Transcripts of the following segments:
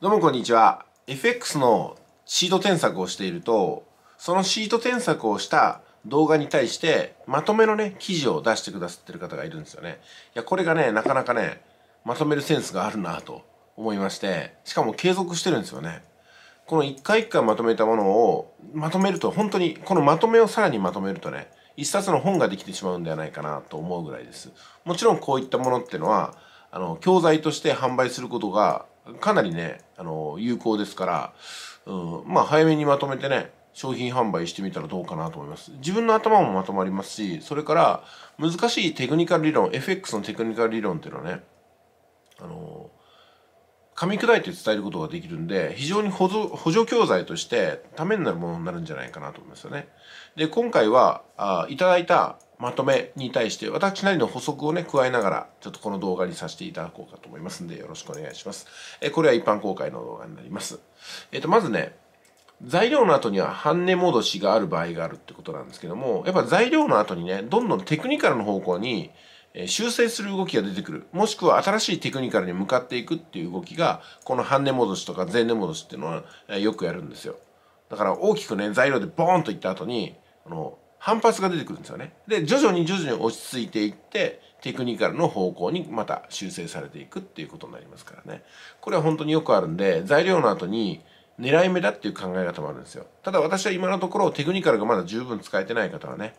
どうもこんにちは。FX のシート添削をしていると、そのシート添削をした動画に対して、まとめのね、記事を出してくださってる方がいるんですよね。いや、これがね、なかなかね、まとめるセンスがあるなと思いまして、しかも継続してるんですよね。この一回一回まとめたものを、まとめると、本当に、このまとめをさらにまとめるとね、一冊の本ができてしまうんではないかなと思うぐらいです。もちろんこういったものってのは、あの、教材として販売することが、かなりね、あの、有効ですから、うん、まあ、早めにまとめてね、商品販売してみたらどうかなと思います。自分の頭もまとまりますし、それから難しいテクニカル理論、FX のテクニカル理論っていうのはね、あの、噛み砕いて伝えることができるんで非常に補助教材としてためになるものになるんじゃないかなと思いますよね。で今回はあいただいたまとめに対して私なりの補足をね加えながらちょっとこの動画にさせていただこうかと思いますんでよろしくお願いします。えこれは一般公開の動画になります。えっ、とまずね材料の後には半値戻しがある場合があるってことなんですけどもやっぱ材料の後にねどんどんテクニカルの方向に修正する動きが出てくるもしくは新しいテクニカルに向かっていくっていう動きがこの半値戻しとか前値戻しっていうのはよくやるんですよだから大きくね材料でボーンといった後にあの反発が出てくるんですよねで徐々に徐々に落ち着いていってテクニカルの方向にまた修正されていくっていうことになりますからねこれは本当によくあるんで材料の後に狙い目だっていう考え方もあるんですよただ私は今のところテクニカルがまだ十分使えてない方はね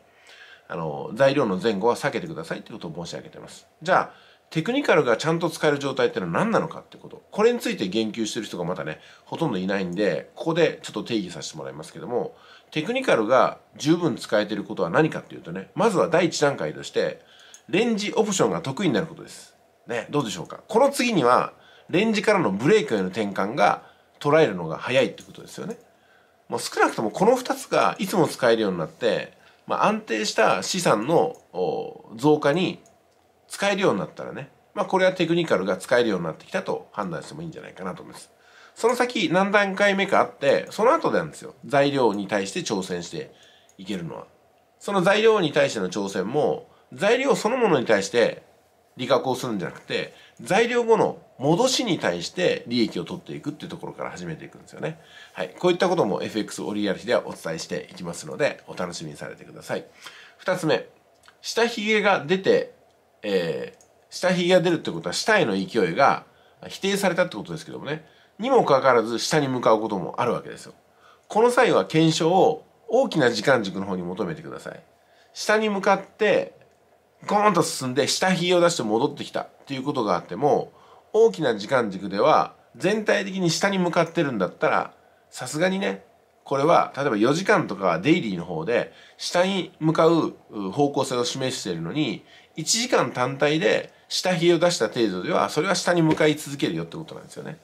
あの材料の前後は避けてくださいってことを申し上げてます。じゃあテクニカルがちゃんと使える状態ってのは何なのかってことこれについて言及してる人がまだねほとんどいないんでここでちょっと定義させてもらいますけどもテクニカルが十分使えてることは何かっていうとねまずは第一段階としてレンジオプションが得意になることです。ね、どうでしょうかこの次にはレンジからのブレークへの転換が捉えるのが早いってことですよね。もう少なくともこの2つがいつも使えるようになってまあ、安定した資産の増加に使えるようになったらね、まあ、これはテクニカルが使えるようになってきたと判断してもいいんじゃないかなと思います。その先何段階目かあって、その後なんですよ。材料に対して挑戦していけるのは。その材料に対しての挑戦も、材料そのものに対して理覚をするんじゃなくて、材料後の戻しに対して利益を取っていくっていうところから始めていくんですよね。はい。こういったことも FX オリエアル比ではお伝えしていきますので、お楽しみにされてください。二つ目。下髭が出て、えー、下髭が出るってことは下への勢いが否定されたってことですけどもね。にもかかわらず下に向かうこともあるわけですよ。この際は検証を大きな時間軸の方に求めてください。下に向かって、ゴーンと進んで下髭を出して戻ってきたっていうことがあっても、大きな時間軸では全体的に下に向かってるんだったらさすがにねこれは例えば4時間とかデイリーの方で下に向かう方向性を示しているのに1時間単体で下冷えを出した程度ではそれは下に向かい続けるよってことなんですよね。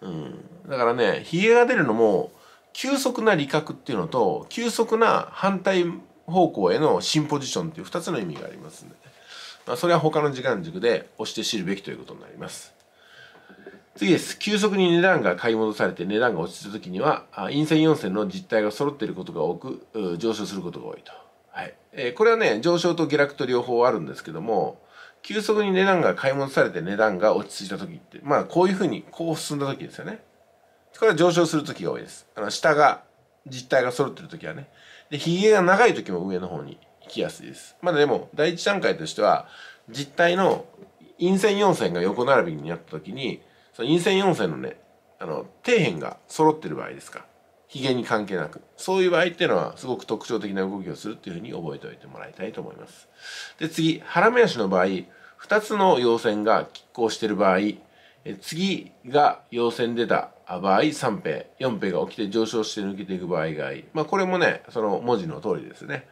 うん、だからね冷えが出るのも急速な利覚っていうのと急速な反対方向へのシンポジションっていう2つの意味がありますんでね。それは他の時間軸で押して知るべきということになります。次です。急速に値段が買い戻されて値段が落ちた時には、陰線4線の実態が揃っていることが多く、上昇することが多いと。はい。えー、これはね、上昇と下落と両方あるんですけども、急速に値段が買い戻されて値段が落ち着いた時って、まあこういうふうに、こう進んだ時ですよね。これは上昇する時が多いです。あの、下が、実態が揃ってる時はね。で、ヒゲが長い時も上の方に来やすいです。まだでも、第一段階としては、実体の陰線4線が横並びになった時に、その陰線4線のね、あの、底辺が揃ってる場合ですか。髭に関係なく。そういう場合っていうのは、すごく特徴的な動きをするっていうふうに覚えておいてもらいたいと思います。で、次、腹目足の場合、2つの陽線が拮抗してる場合、え次が陽線出た場合、3平、4平が起きて上昇して抜けていく場合がまあこれもね、その文字の通りですね。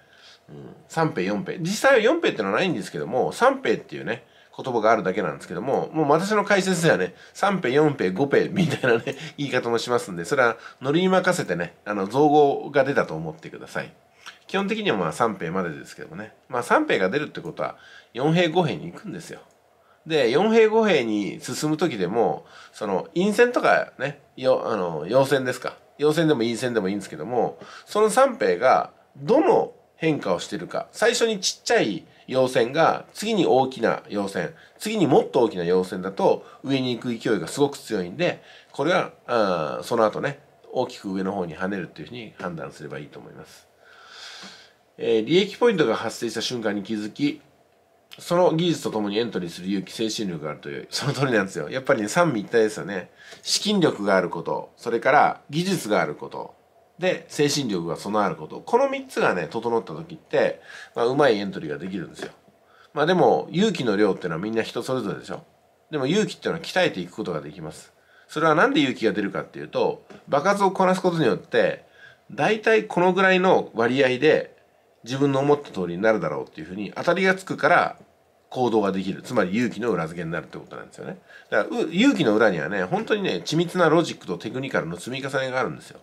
うん、3平4平実際は4平ってのはないんですけども3平っていうね言葉があるだけなんですけどももう私の解説ではね3平4平5平みたいなね 言い方もしますんでそれはノリに任せてねあの造語が出たと思ってください基本的にはまあ3平までですけどもねまあ3平が出るってことは4平5平に行くんですよで4平5平に進む時でもその陰線とかねよあの陽線ですか陽線でも陰線でもいいんですけどもその3平がどの変化をしてるか。最初にちっちゃい陽線が次に大きな陽線、次にもっと大きな陽線だと上に行く勢いがすごく強いんで、これは、あその後ね、大きく上の方に跳ねるっていうふうに判断すればいいと思います。えー、利益ポイントが発生した瞬間に気づき、その技術とともにエントリーする勇気、精神力があるという、その通りなんですよ。やっぱりね、三位一体ですよね。資金力があること、それから技術があること、で精神力が備わることこの3つがね整った時って、まあ、うまいエントリーができるんですよまあでも勇気の量っていうのはみんな人それぞれでしょでも勇気っていうのは鍛えていくことができますそれは何で勇気が出るかっていうと爆発をこなすことによって大体このぐらいの割合で自分の思った通りになるだろうっていうふうに当たりがつくから行動ができるつまり勇気の裏付けになるってことなんですよねだから勇気の裏にはね本当にね緻密なロジックとテクニカルの積み重ねがあるんですよ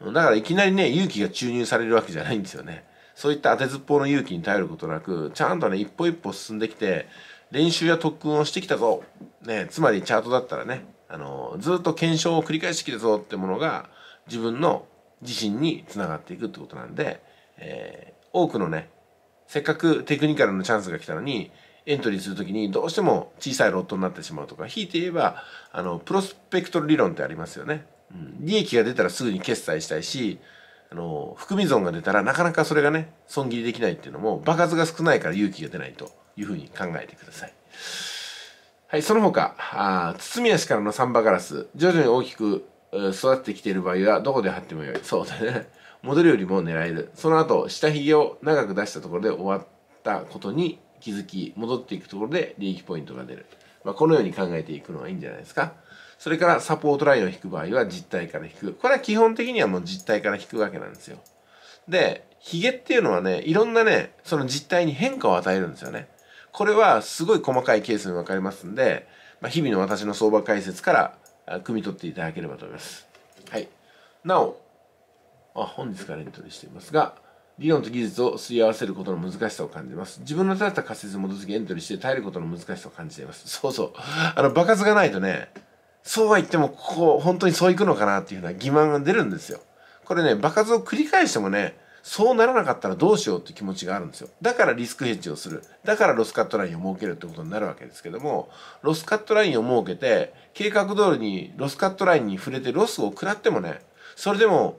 だからいきなりね、勇気が注入されるわけじゃないんですよね。そういった当てずっぽうの勇気に頼ることなく、ちゃんとね、一歩一歩進んできて、練習や特訓をしてきたぞ。ね、つまりチャートだったらね、あの、ずっと検証を繰り返してきたぞってものが、自分の自信につながっていくってことなんで、えー、多くのね、せっかくテクニカルのチャンスが来たのに、エントリーするときにどうしても小さいロットになってしまうとか、ひいて言えば、あの、プロスペクト理論ってありますよね。うん、利益が出たらすぐに決済したいしあの含み損が出たらなかなかそれがね損切りできないっていうのも場数が少ないから勇気が出ないというふうに考えてください。はい、その他、あ包み足からのサンバガラス、徐々に大きく育ってきている場合は、どこで貼ってもよい。そうだね。戻るよりも狙える。その後、下髭を長く出したところで終わったことに気づき、戻っていくところで利益ポイントが出る。まあ、このように考えていくのがいいんじゃないですか。それからサポートラインを引く場合は実体から引く。これは基本的にはもう実体から引くわけなんですよ。で、ヒゲっていうのはね、いろんなね、その実態に変化を与えるんですよね。これはすごい細かいケースに分かりますんで、まあ、日々の私の相場解説から、汲み取っていただければと思います。はい。なお、あ本日からエントリーしていますが、理論と技術をすり合わせることの難しさを感じます。自分の立った仮説に基づきエントリーして耐えることの難しさを感じています。そうそう。あの、爆発がないとね、そうは言っても、ここ、本当にそういくのかなっていうのは疑問が出るんですよ。これね、場数を繰り返してもね、そうならなかったらどうしようって気持ちがあるんですよ。だからリスクヘッジをする。だからロスカットラインを設けるってことになるわけですけども、ロスカットラインを設けて、計画通りにロスカットラインに触れてロスを食らってもね、それでも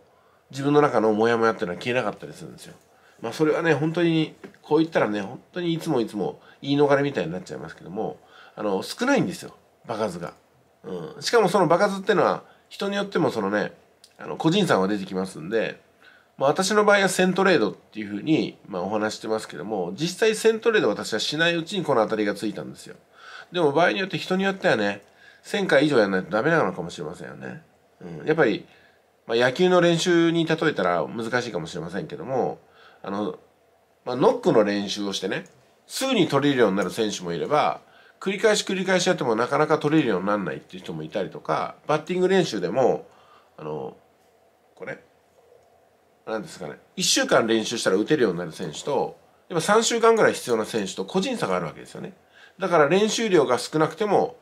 自分の中のモヤモヤっていうのは消えなかったりするんですよ。まあそれはね、本当に、こう言ったらね、本当にいつもいつも言い逃れみたいになっちゃいますけども、あの、少ないんですよ、場数が。うん、しかもその場数ってのは人によってもそのねあの個人差が出てきますんで、まあ、私の場合は1000トレードっていうふうに、まあ、お話してますけども実際1000トレード私はしないうちにこの辺りがついたんですよでも場合によって人によってはね1000回以上やらないとダメなのかもしれませんよね、うん、やっぱり、まあ、野球の練習に例えたら難しいかもしれませんけどもあの、まあ、ノックの練習をしてねすぐに取れるようになる選手もいれば繰り返し繰り返しやってもなかなか取れるようにならないっていう人もいたりとかバッティング練習でもあのこれなんですかね1週間練習したら打てるようになる選手とやっぱ3週間ぐらい必要な選手と個人差があるわけですよねだから練習量が少なくても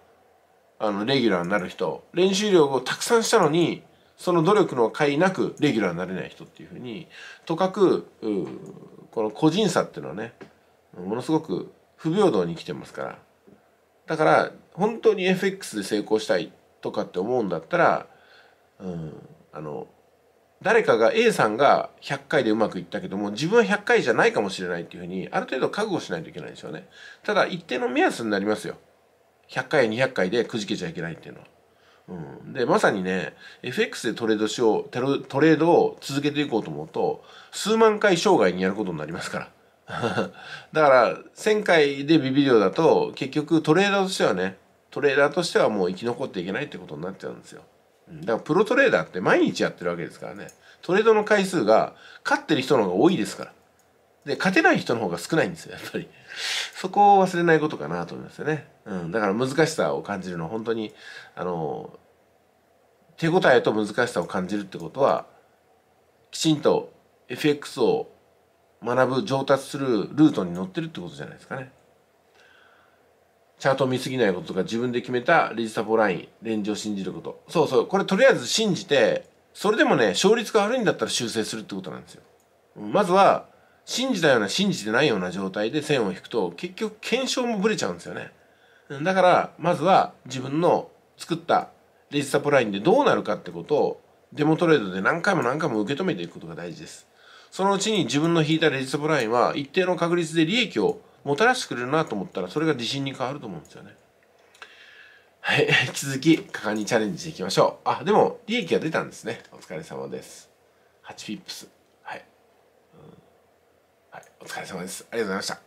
あのレギュラーになる人練習量をたくさんしたのにその努力の甲斐なくレギュラーになれない人っていうふうにとかくこの個人差っていうのはねものすごく不平等に生きてますからだから本当に FX で成功したいとかって思うんだったら、うん、あの誰かが A さんが100回でうまくいったけども自分は100回じゃないかもしれないっていうふうにある程度覚悟しないといけないんですよねただ一定の目安になりますよ100回200回でくじけちゃいけないっていうのは。うん、でまさにね FX でトレードしようトレードを続けていこうと思うと数万回生涯にやることになりますから だから1000回でビビうだと結局トレーダーとしてはねトレーダーとしてはもう生き残っていけないってことになっちゃうんですよだからプロトレーダーって毎日やってるわけですからねトレードの回数が勝ってる人の方が多いですからで勝てない人の方が少ないんですよやっぱり そこを忘れないことかなと思いますよね、うん、だから難しさを感じるのは本当にあの手応えと難しさを感じるってことはきちんと FX を学ぶ上達するルートに乗ってるってことじゃないですかねチャートを見すぎないこととか自分で決めたレジサポラインレンジを信じることそうそうこれとりあえず信じてそれでもね勝率が悪いんだったら修正するってことなんですよまずは信じたような信じてないような状態で線を引くと結局検証もぶれちゃうんですよねだからまずは自分の作ったレジサポラインでどうなるかってことをデモトレードで何回も何回も受け止めていくことが大事ですそのうちに自分の引いたレジストラインは一定の確率で利益をもたらしてくれるなと思ったらそれが自信に変わると思うんですよね。はい、引 き続き果敢にチャレンジしていきましょう。あ、でも利益が出たんですね。お疲れ様です。8ピップス。はい。うん、はい、お疲れ様です。ありがとうございました。